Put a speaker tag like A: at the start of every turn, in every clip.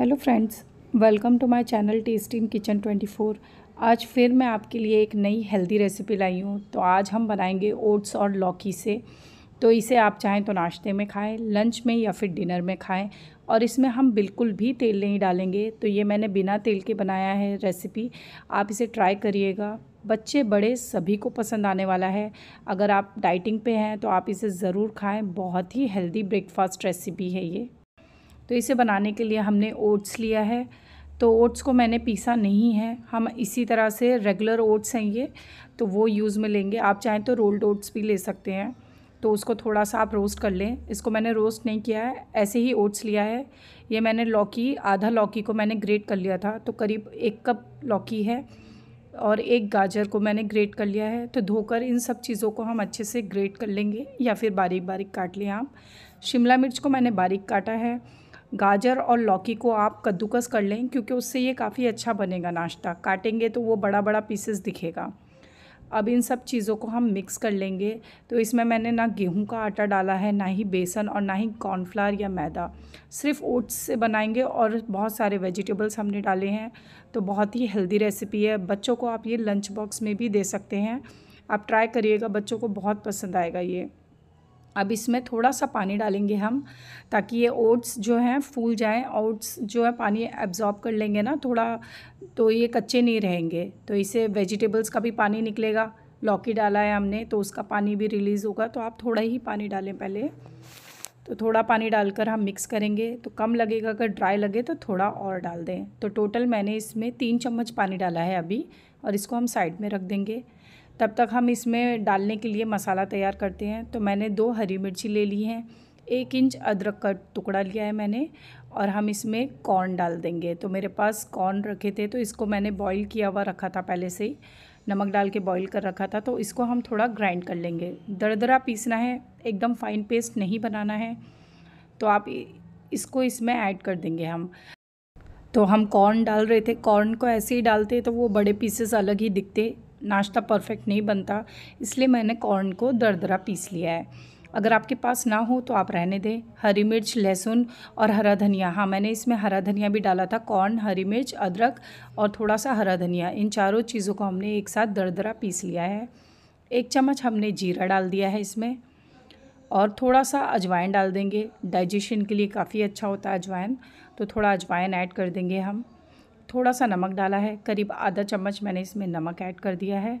A: hello friends welcome to my channel tasty in kitchen 24 आज फिर मैं आपके लिए एक नई हेल्दी रेसिपी लाई हूँ तो आज हम बनाएंगे ओट्स और लौकी से तो इसे आप चाहें तो नाश्ते में खाएं लंच में या फिर डिनर में खाएं और इसमें हम बिल्कुल भी तेल नहीं डालेंगे तो ये मैंने बिना तेल के बनाया है रेसिपी आप इसे ट्राई करिएगा बच्चे बड़े सभी को पसंद आने वाला है अगर आप डाइटिंग पे हैं तो आप इसे ज़रूर खाएं बहुत ही हेल्दी ब्रेकफास्ट रेसिपी है ये तो इसे बनाने के लिए हमने ओट्स लिया है तो ओट्स को मैंने पीसा नहीं है हम इसी तरह से रेगुलर ओट्स हैं ये तो वो यूज़ में लेंगे आप चाहें तो रोल्ड ओट्स भी ले सकते हैं तो उसको थोड़ा सा आप रोस्ट कर लें इसको मैंने रोस्ट नहीं किया है ऐसे ही ओट्स लिया है ये मैंने लौकी आधा लौकी को मैंने ग्रेट कर लिया था तो करीब एक कप लौकी है और एक गाजर को मैंने ग्रेट कर लिया है तो धोकर इन सब चीज़ों को हम अच्छे से ग्रेट कर लेंगे या फिर बारीक बारीक काट लें आप शिमला मिर्च को मैंने बारीक काटा है गाजर और लौकी को आप कद्दूकस कर लें क्योंकि उससे ये काफ़ी अच्छा बनेगा नाश्ता काटेंगे तो वो बड़ा बड़ा पीसेस दिखेगा अब इन सब चीज़ों को हम मिक्स कर लेंगे तो इसमें मैंने ना गेहूं का आटा डाला है ना ही बेसन और ना ही कॉर्नफ्लावर या मैदा सिर्फ ओट्स से बनाएंगे और बहुत सारे वेजिटेबल्स हमने डाले हैं तो बहुत ही हेल्दी रेसिपी है बच्चों को आप ये लंच बॉक्स में भी दे सकते हैं आप ट्राई करिएगा बच्चों को बहुत पसंद आएगा ये अब इसमें थोड़ा सा पानी डालेंगे हम ताकि ये ओट्स जो हैं फूल जाएं ओट्स जो है पानी एब्जॉर्ब कर लेंगे ना थोड़ा तो ये कच्चे नहीं रहेंगे तो इसे वेजिटेबल्स का भी पानी निकलेगा लौकी डाला है हमने तो उसका पानी भी रिलीज़ होगा तो आप थोड़ा ही पानी डालें पहले तो थोड़ा पानी डालकर हम मिक्स करेंगे तो कम लगेगा अगर ड्राई लगे तो थोड़ा और डाल दें तो टोटल मैंने इसमें तीन चम्मच पानी डाला है अभी और इसको हम साइड में रख देंगे तब तक हम इसमें डालने के लिए मसाला तैयार करते हैं तो मैंने दो हरी मिर्ची ले ली हैं एक इंच अदरक का टुकड़ा लिया है मैंने और हम इसमें कॉर्न डाल देंगे तो मेरे पास कॉर्न रखे थे तो इसको मैंने बॉईल किया हुआ रखा था पहले से ही नमक डाल के बॉईल कर रखा था तो इसको हम थोड़ा ग्राइंड कर लेंगे दरदरा पीसना है एकदम फाइन पेस्ट नहीं बनाना है तो आप इसको इसमें ऐड कर देंगे हम तो हम कॉर्न डाल रहे थे कॉर्न को ऐसे ही डालते तो वो बड़े पीसेस अलग ही दिखते नाश्ता परफेक्ट नहीं बनता इसलिए मैंने कॉर्न को दरदरा पीस लिया है अगर आपके पास ना हो तो आप रहने दें हरी मिर्च लहसुन और हरा धनिया हाँ मैंने इसमें हरा धनिया भी डाला था कॉर्न हरी मिर्च अदरक और थोड़ा सा हरा धनिया इन चारों चीज़ों को हमने एक साथ दरदरा पीस लिया है एक चम्मच हमने जीरा डाल दिया है इसमें और थोड़ा सा अजवाइन डाल देंगे डाइजेशन के लिए काफ़ी अच्छा होता है अजवाइन तो थोड़ा अजवाइन ऐड कर देंगे हम थोड़ा सा नमक डाला है करीब आधा चम्मच मैंने इसमें नमक ऐड कर दिया है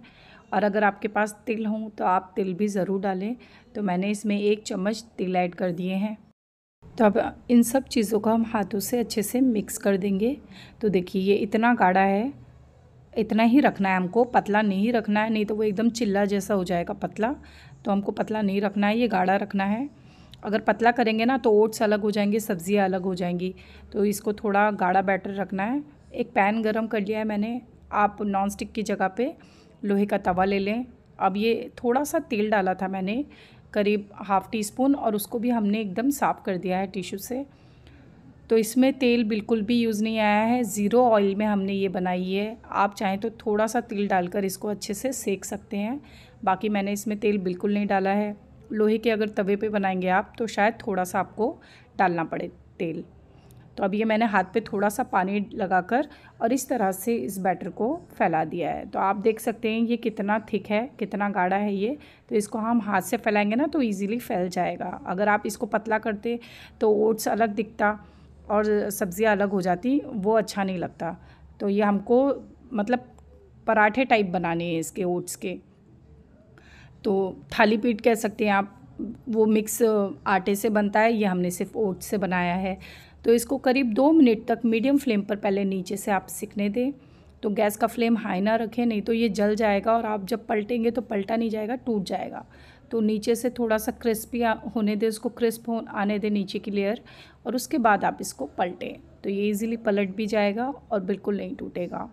A: और अगर आपके पास तिल हों तो आप तिल भी ज़रूर डालें तो मैंने इसमें एक चम्मच तिल ऐड कर दिए हैं तो अब इन सब चीज़ों को हम हाथों से अच्छे से मिक्स कर देंगे तो देखिए ये इतना गाढ़ा है इतना ही रखना है हमको पतला नहीं रखना है नहीं तो वो एकदम चिल्ला जैसा हो जाएगा पतला तो हमको पतला नहीं रखना है ये गाढ़ा रखना है अगर पतला करेंगे ना तो ओट्स अलग हो जाएंगे सब्ज़ियाँ अलग हो जाएंगी तो इसको थोड़ा गाढ़ा बैटर रखना है एक पैन गरम कर लिया है मैंने आप नॉन स्टिक की जगह पे लोहे का तवा ले लें अब ये थोड़ा सा तेल डाला था मैंने करीब हाफ़ टी स्पून और उसको भी हमने एकदम साफ़ कर दिया है टिश्यू से तो इसमें तेल बिल्कुल भी यूज़ नहीं आया है ज़ीरो ऑयल में हमने ये बनाई है आप चाहें तो थोड़ा सा तेल डालकर इसको अच्छे से सेक सकते हैं बाकी मैंने इसमें तेल बिल्कुल नहीं डाला है लोहे के अगर तवे पे बनाएंगे आप तो शायद थोड़ा सा आपको डालना पड़े तेल तो अब ये मैंने हाथ पे थोड़ा सा पानी लगाकर और इस तरह से इस बैटर को फैला दिया है तो आप देख सकते हैं ये कितना थिक है कितना गाढ़ा है ये तो इसको हम हाथ से फैलाएंगे ना तो ईज़िली फैल जाएगा अगर आप इसको पतला करते तो ओट्स अलग दिखता और सब्ज़ियाँ अलग हो जाती वो अच्छा नहीं लगता तो ये हमको मतलब पराठे टाइप बनाने हैं इसके ओट्स के तो थाली पीठ कह सकते हैं आप वो मिक्स आटे से बनता है ये हमने सिर्फ ओट्स से बनाया है तो इसको करीब दो मिनट तक मीडियम फ्लेम पर पहले नीचे से आप सिकने दें तो गैस का फ्लेम हाई ना रखें नहीं तो ये जल जाएगा और आप जब पलटेंगे तो पलटा नहीं जाएगा टूट जाएगा तो नीचे से थोड़ा सा क्रिस्पी होने दें उसको क्रिस्प हो आने दें नीचे की लेयर और उसके बाद आप इसको पलटें तो ये इजीली पलट भी जाएगा और बिल्कुल नहीं टूटेगा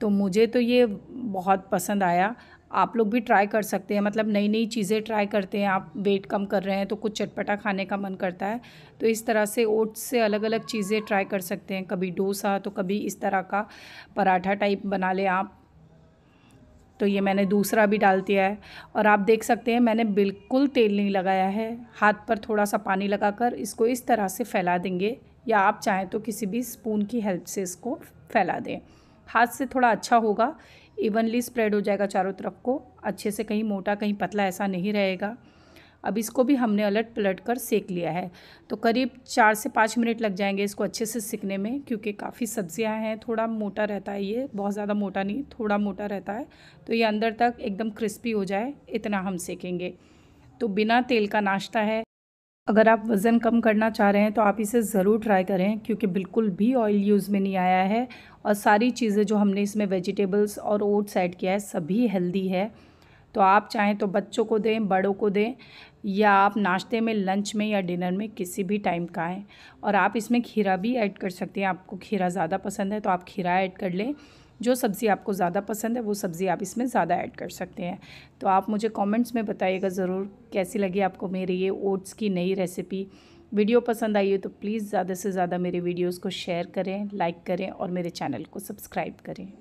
A: तो मुझे तो ये बहुत पसंद आया आप लोग भी ट्राई कर सकते हैं मतलब नई नई चीज़ें ट्राई करते हैं आप वेट कम कर रहे हैं तो कुछ चटपटा खाने का मन करता है तो इस तरह से ओट्स से अलग अलग चीज़ें ट्राई कर सकते हैं कभी डोसा तो कभी इस तरह का पराठा टाइप बना लें आप तो ये मैंने दूसरा भी डाल दिया है और आप देख सकते हैं मैंने बिल्कुल तेल नहीं लगाया है हाथ पर थोड़ा सा पानी लगाकर इसको इस तरह से फैला देंगे या आप चाहें तो किसी भी स्पून की हेल्प से इसको फैला दें हाथ से थोड़ा अच्छा होगा इवनली स्प्रेड हो जाएगा चारों तरफ को अच्छे से कहीं मोटा कहीं पतला ऐसा नहीं रहेगा अब इसको भी हमने अलट पलट कर सेक लिया है तो करीब चार से पाँच मिनट लग जाएंगे इसको अच्छे से सिकने में क्योंकि काफ़ी सब्जियां हैं थोड़ा मोटा रहता है ये बहुत ज़्यादा मोटा नहीं थोड़ा मोटा रहता है तो ये अंदर तक एकदम क्रिस्पी हो जाए इतना हम सेकेंगे तो बिना तेल का नाश्ता है अगर आप वज़न कम करना चाह रहे हैं तो आप इसे ज़रूर ट्राई करें क्योंकि बिल्कुल भी ऑयल यूज़ में नहीं आया है और सारी चीज़ें जो हमने इसमें वेजिटेबल्स और ओट्स ऐड किया है सभी हेल्दी है तो आप चाहें तो बच्चों को दें बड़ों को दें या आप नाश्ते में लंच में या डिनर में किसी भी टाइम का आएँ और आप इसमें खीरा भी ऐड कर सकते हैं आपको खीरा ज़्यादा पसंद है तो आप खीरा ऐड कर लें जो सब्ज़ी आपको ज़्यादा पसंद है वो सब्ज़ी आप इसमें ज़्यादा ऐड कर सकते हैं तो आप मुझे कमेंट्स में बताइएगा ज़रूर कैसी लगी आपको मेरी ये ओट्स की नई रेसिपी वीडियो पसंद आई हो तो प्लीज़ ज़्यादा से ज़्यादा मेरे वीडियोज़ को शेयर करें लाइक करें और मेरे चैनल को सब्सक्राइब करें